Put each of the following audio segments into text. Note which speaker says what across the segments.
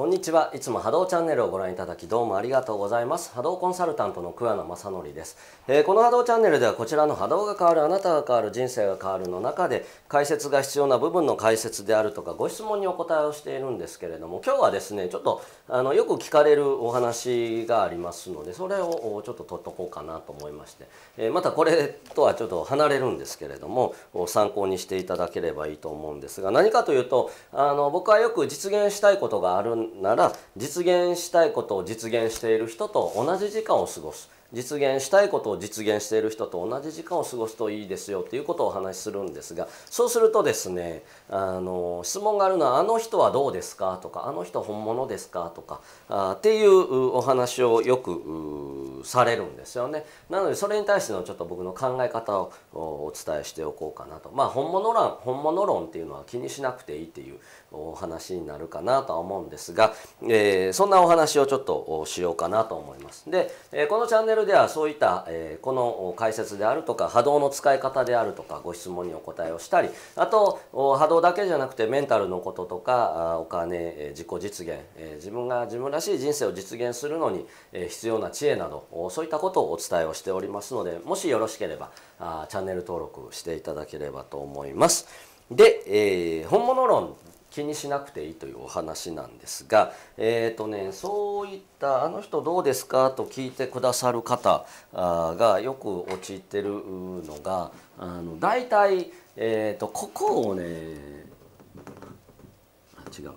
Speaker 1: こんにちは。いつも波動チャンネルをご覧いただきどうもありがとうございます。波動コンサルタントの桑名正則です、えー、この波動チャンネルではこちらの波動が変わる、あなたが変わる、人生が変わるの中で解説が必要な部分の解説であるとかご質問にお答えをしているんですけれども今日はですね、ちょっとあのよく聞かれるお話がありますのでそれをちょっと取っとこうかなと思いまして、えー、またこれとはちょっと離れるんですけれども参考にしていただければいいと思うんですが何かというとあの僕はよく実現したいことがあるなら実現したいことを実現している人と同じ時間を過ごす実現したいことを実現している人と同じ時間を過ごすといいですよということをお話しするんですがそうするとですねあの質問があるのは「あの人はどうですか?」とか「あの人本物ですか?」とかあっていうお話をよくされるんですよね。なのでそれに対してのちょっと僕の考え方をお伝えしておこうかなと。まあ本物論本物論っていうのは気にしなくていいっていうお話になるかなとは思うんですが、えー、そんなお話をちょっとしようかなと思います。で、えー、このチャンネルではそういった、えー、この解説であるとか波動の使い方であるとかご質問にお答えをしたりあと波動だけじゃなくてメンタルのこととかお金、え自己実現、え自分が自分らしい人生を実現するのに、え必要な知恵などそういったことをお伝えをしておりますのでもしよろしければあチャンネル登録していただければと思います。で、えー、本物論気にしなくていいというお話なんですが、えーとね、そういった「あの人どうですか?」と聞いてくださる方がよく陥ってるのがあの大体、えーと、ここをね違う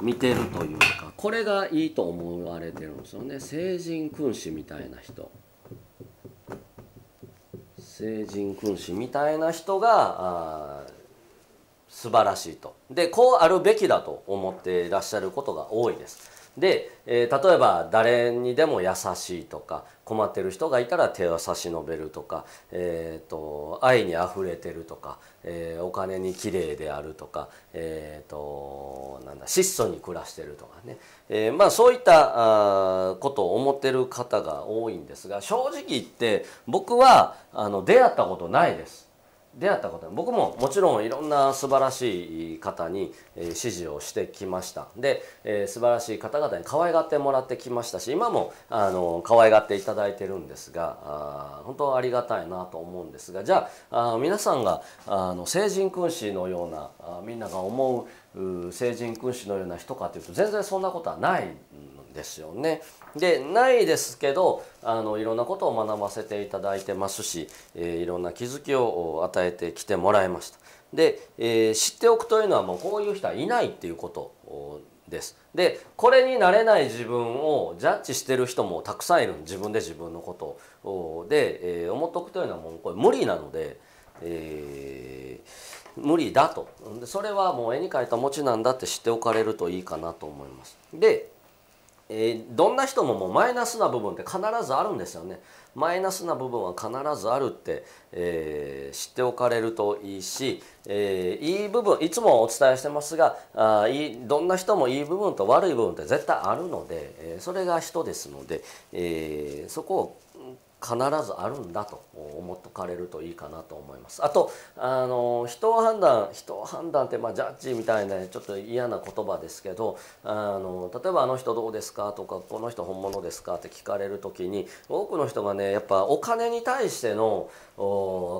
Speaker 1: 見てるというかこれがいいと思われてるんですよね聖人君子みたいな人。聖人君子みたいな人があ素晴らしいとでこうあるべきだと思っていらっしゃることが多いです。で、えー、例えば誰にでも優しいとか困ってる人がいたら手を差し伸べるとか、えーと、愛にあふれてるとか、えー、お金にきれいであるとか、えーと、となんだ質素に暮らしてるとかね、えー、まあ、そういったあことを思ってる方が多いんですが正直言って僕はあの出会ったことないです。出会った方僕ももちろんいろんな素晴らしい方に支持をしてきましたで、えー、素晴らしい方々に可愛がってもらってきましたし今もあの可愛がっていただいてるんですがあ本当ありがたいなと思うんですがじゃああ皆さんがあの成人君子のようなあみんなが思う成人君子のような人かというと全然そんなことはないのですよね。でないですけどあのいろんなことを学ばせていただいてますし、えー、いろんな気づきを与えてきてもらいました。で、えー、知っておくというのはもうこういう人はいないっていうことです。でこれになれない自分をジャッジしてる人もたくさんいる自分で自分のことをで、えー、思っとくというのはもうこれ無理なので。えー、無理だとそれはもう絵に描いた餅なんだって知っておかれるといいかなと思います。でえー、どんな人ももうマイナスな部分って必ずあるんですよね。マイナスな部分は必ずあるって、えー、知っておかれるといいし、えー、いい部分いつもお伝えしてますがあいいどんな人もいい部分と悪い部分って絶対あるので、えそれが人ですので、えそこを必ずあるんだと思っとかれるといいかなと思います。あとあの人を判断人を判断って、まあ、ジャッジみたいなちょっと嫌な言葉ですけどあの例えば「あの人どうですか?」とか「この人本物ですか?」って聞かれる時に多くの人がねやっぱお金に対しての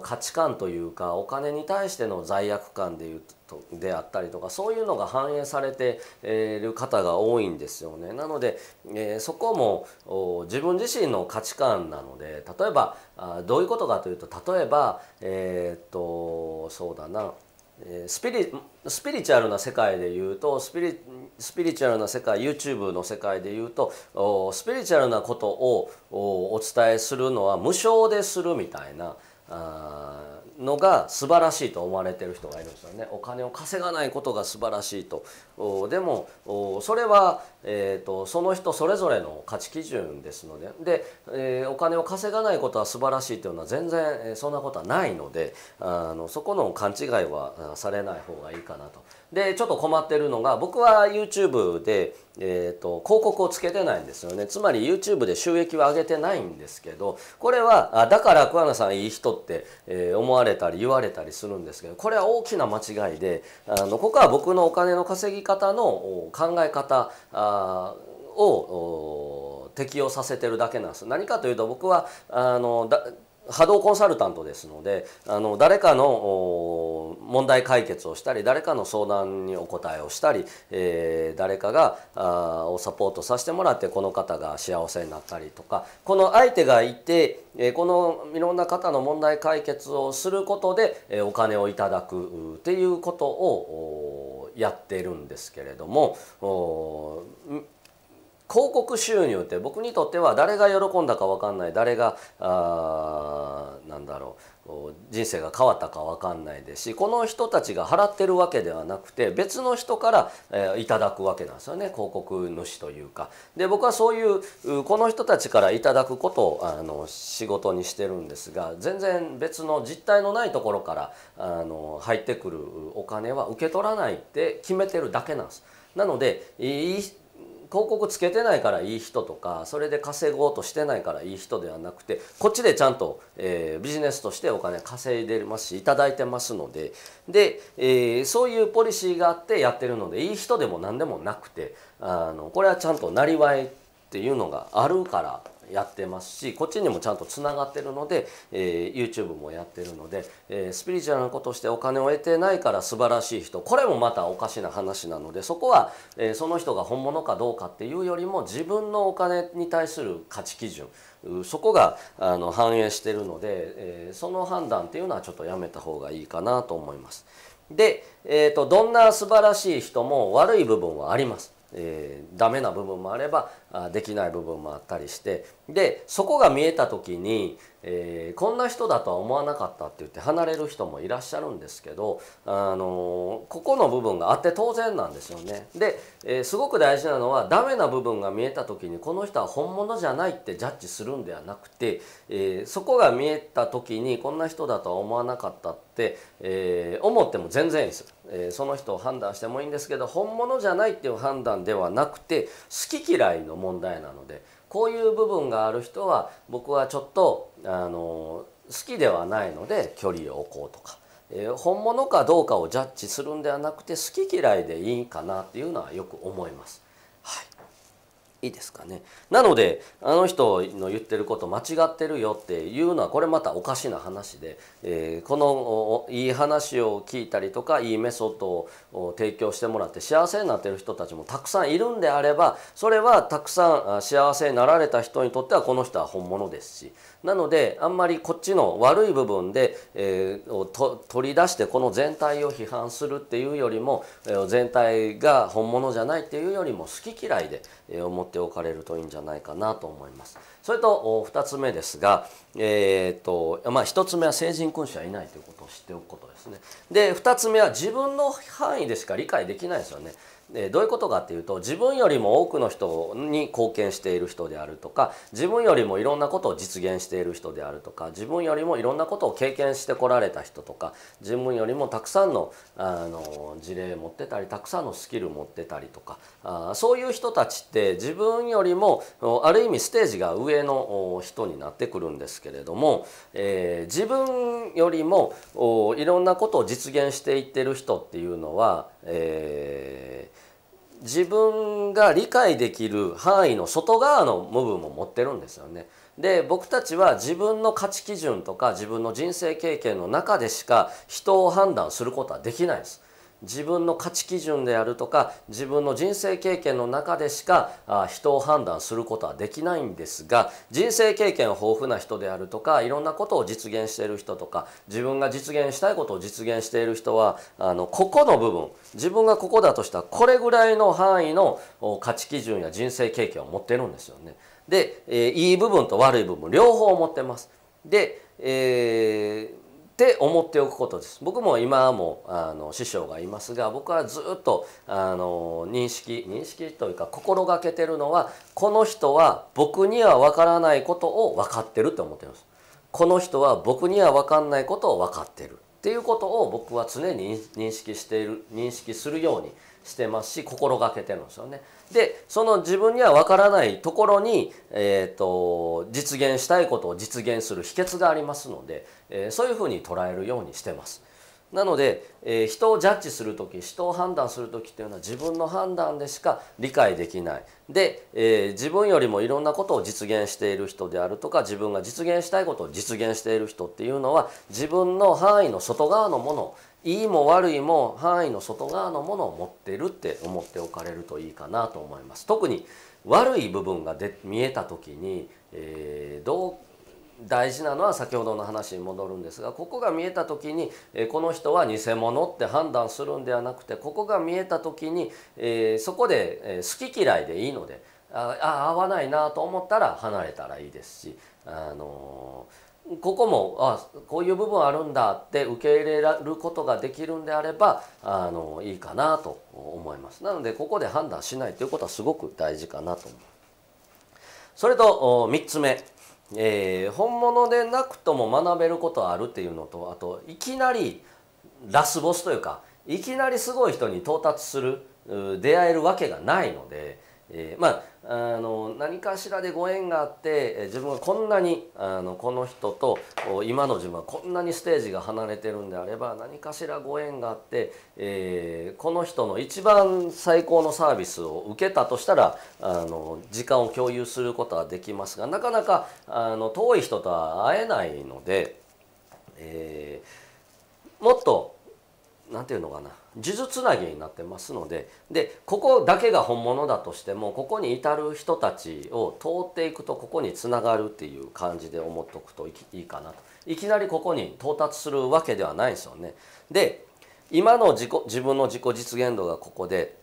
Speaker 1: 価値観というかお金に対しての罪悪感でいうとであったりとかそういうのが反映されている方が多いんですよね。なので、えー、そこも自分自身の価値観なので例えばあどういうことかというと例えばえー、っとそうだなスピリスピリチュアルな世界で言うとスピリスピリチュアルな世界 YouTube の世界で言うとスピリチュアルなことをお伝えするのは無償でするみたいな。のが素晴らしいと思われてる人がいるんですよねお金を稼がないことが素晴らしいとでもそれはえーと、その人それぞれの価値基準ですのでで、えー、お金を稼がないことは素晴らしいというのは全然、えそんなことはないのであのそこの勘違いはされない方がいいかなと。でちょっと困ってるのが僕は YouTube で、えーと、と広告をつけてないんですよねつまり YouTube で収益は上げてないんですけどこれはあだから桑名さんいい人って、えー、思われたり言われたりするんですけどこれは大きな間違いであのここは僕のお金の稼ぎ方の考え方ああを適用させてるだけなんです。何かというと僕はあの波動コンサルタントですのであの誰かの問題解決をしたり誰かの相談にお答えをしたり、えー、誰かがあをサポートさせてもらってこの方が幸せになったりとかこの相手がいて、えー、このいろんな方の問題解決をすることで、えー、お金をいただくっていうことをやっているんですけれども広告収入って僕にとっては誰が喜んだか分かんない誰があなんだろう人生が変わったか分かんないですしこの人たちが払ってるわけではなくて別の人から、えー、いただくわけなんですよね広告主というか。で僕はそういうこの人たちからいただくことをあの仕事にしてるんですが全然別の実態のないところからあの入ってくるお金は受け取らないって決めてるだけなんです。なのでいい広告つけてないからいい人とかそれで稼ごうとしてないからいい人ではなくてこっちでちゃんと、えー、ビジネスとしてお金稼いでますし頂いてますのでで、えー、そういうポリシーがあってやってるのでいい人でも何でもなくてあのこれはちゃんとなりわいっていうのがあるからやってますしこっちにもちゃんとつながってるので、えー、YouTube もやってるので、えー、スピリチュアルなことしてお金を得てないから素晴らしい人これもまたおかしな話なのでそこは、えー、その人が本物かどうかっていうよりも自分のお金に対する価値基準そこがあの反映してるので、えー、その判断っていうのはちょっとやめた方がいいかなと思います。で、えーとどんな素晴らしい人も悪い部分はあります。えー、ダメな部分もあればできない部分もあったりしてでそこが見えた時に、えー、こんな人だとは思わなかったって言って離れる人もいらっしゃるんですけど、あのー、ここの部分があって当然なんですよね。で、えー、すごく大事なのはダメな部分が見えた時にこの人は本物じゃないってジャッジするんではなくて、えそこが見えた時にこんな人だとは思わなかったって、え思っても全然いいですえー、その人を判断してもいいんですけど本物じゃないっていう判断ではなくて好き嫌いの問題なのでこういう部分がある人は僕はちょっと、あの好きではないので距離を置こうとか、えー、本物かどうかをジャッジするんではなくて好き嫌いでいいかなっていうのはよく思います。いいですかねなのであの人の言ってること間違ってるよっていうのはこれまたおかしな話で、えー、このいい話を聞いたりとかいいメソッドを提供してもらって幸せになってる人たちもたくさんいるんであればそれはたくさん幸せになられた人にとってはこの人は本物ですしなのであんまりこっちの悪い部分で、えー、と取り出してこの全体を批判するっていうよりも、えー、全体が本物じゃないっていうよりも好き嫌いで、えー、思っておかれるといいんじゃないかなと思います。それと2つ目ですが、えーとまあ、1つ目は成人君主はいないということを知っておくことですね。で2つ目は自分の範囲でしか理解できないですよね。どういうことかっていうと自分よりも多くの人に貢献している人であるとか自分よりもいろんなことを実現している人であるとか自分よりもいろんなことを経験してこられた人とか自分よりもたくさんのあの事例持ってたりたくさんのスキル持ってたりとかあそういう人たちって自分よりもある意味ステージが上の人になってくるんですけれども、えー、自分よりもいろんなことを実現していってる人っていうのはえー、自分が理解できる範囲の外側の部分も持ってるんですよね。で僕たちは自分の価値基準とか自分の人生経験の中でしか人を判断することはできないです。自分の価値基準であるとか自分の人生経験の中でしか人を判断することはできないんですが人生経験豊富な人であるとかいろんなことを実現している人とか自分が実現したいことを実現している人はあのここの部分自分がここだとしたらこれぐらいの範囲の価値基準や人生経験を持ってるんですよね。で、えいい部分と悪い部分両方持ってます。で、えーって思っておくことです僕も今もあの師匠がいますが僕はずっとあの認識認識というか心がけてるのはこの人は僕には分からないことを分かってるって思ってますこの人は僕にはわかんないことを分かってるっていうことを僕は常に認識している認識するようにしてますし心がけてるんですよね。でその自分には分からないところに、えーと、実現したいことを実現する秘訣がありますので、えー、そういうふうに捉えるようにしてます。なので、えー、人をジャッジする時人を判断する時っていうのは自分の判断でしか理解できないで、えー、自分よりもいろんなことを実現している人であるとか自分が実現したいことを実現している人っていうのは自分の範囲の外側のものいいも悪いも範囲の外側のものを持ってるって思っておかれるといいかなと思います。特に悪い部分がで見えた時に、えー、どう大事なのは先ほどの話に戻るんですがここが見えた時に、えー、この人は偽物って判断するんではなくてここが見えた時に、えー、そこで、え好き嫌いでいいのでああ合わないなと思ったら離れたらいいですし、あのーここもあこういう部分あるんだって受け入れられることができるんであればあのいいかなと思いますなのでここで判断しないということはすごく大事かなと思うそれと3つ目、えー、本物でなくとも学べることあるっていうのとあといきなりラスボスというかいきなりすごい人に到達する出会えるわけがないので、えー、まああの何かしらでご縁があって自分はこんなにあのこの人と今の自分はこんなにステージが離れてるんであれば何かしらご縁があって、えー、この人の一番最高のサービスを受けたとしたらあの時間を共有することはできますがなかなかあの遠い人とは会えないので、えー、もっと何て言うのかな呪術つなぎになってますのででここだけが本物だとしてもここに至る人たちを通っていくとここにつながるっていう感じで思っておくといいかなといきなりここに到達するわけではないですよね。で今の自己自分の自己実現度がここで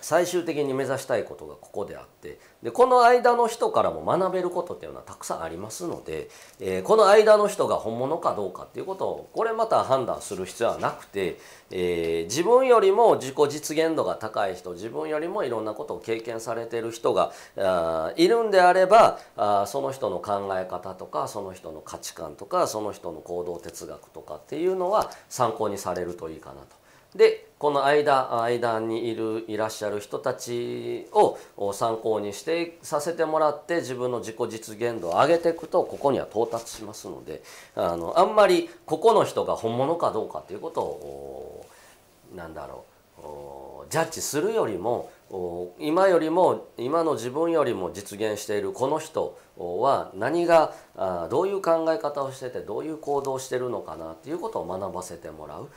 Speaker 1: 最終的に目指したいことがここであってでこの間の人からも学べることっていうのはたくさんありますので、えー、この間の人が本物かどうかっていうことをこれまた判断する必要はなくて、えー、自分よりも自己実現度が高い人自分よりもいろんなことを経験されてる人があいるんであればあその人の考え方とかその人の価値観とかその人の行動哲学とかっていうのは参考にされるといいかなと。でこの間間にいるいらっしゃる人たちを参考にしてさせてもらって自分の自己実現度を上げていくとここには到達しますのであのあんまりここの人が本物かどうかということをなんだろうジャッジするよりも今よりも今の自分よりも実現しているこの人は何がどういう考え方をしててどういう行動をしてるのかなっていうことを学ばせてもらう。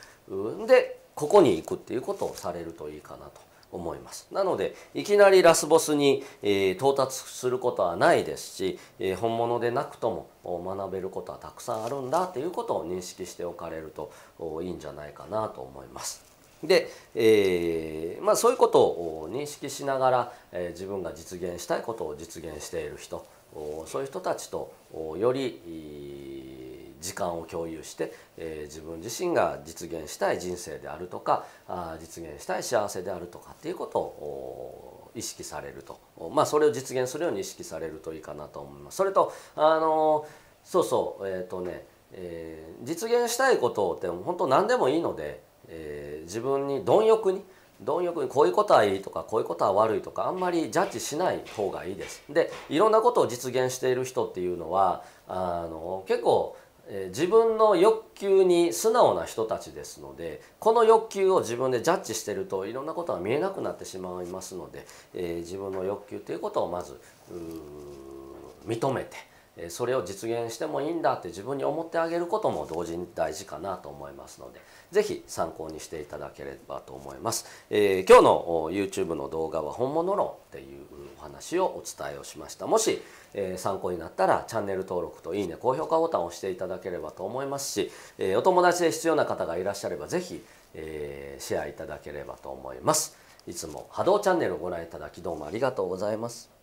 Speaker 1: でここに行くっていうことをされるといいかなと思いますなのでいきなりラスボスに、えー、到達することはないですし、えー、本物でなくとも学べることはたくさんあるんだということを認識しておかれるといいんじゃないかなと思います。で、えー、まあ、そういうことを認識しながら、え自分が実現したいことを実現している人そういう人たちとより時間を共有して、えー、自分自身が実現したい人生であるとかあ実現したい幸せであるとかっていうことを意識されると、まあ、それを実現するように意識されるといいかなと思います。それとあのそうそうえっ、ー、とね、えー、実現したいことって本当何でもいいので、えー、自分に貪欲に。貪欲にこういうことはいいとかこういうことは悪いとかあんまりジャッジしない方がいいです。でいろんなことを実現している人っていうのはあの結構自分の欲求に素直な人たちですのでこの欲求を自分でジャッジしてるといろんなことが見えなくなってしまいますので、え自分の欲求ということをまず認めてそれを実現してもいいんだって自分に思ってあげることも同時に大事かなと思いますので。ぜひ参考にしていただければと思います。えー、今日の YouTube の動画は本物論っていうお話をお伝えをしました。もし、えー、参考になったらチャンネル登録といいね、高評価ボタンを押していただければと思いますし、えー、お友達で必要な方がいらっしゃればぜひ、えシェアいただければと思います。いつも波動チャンネルをご覧いただきどうもありがとうございます。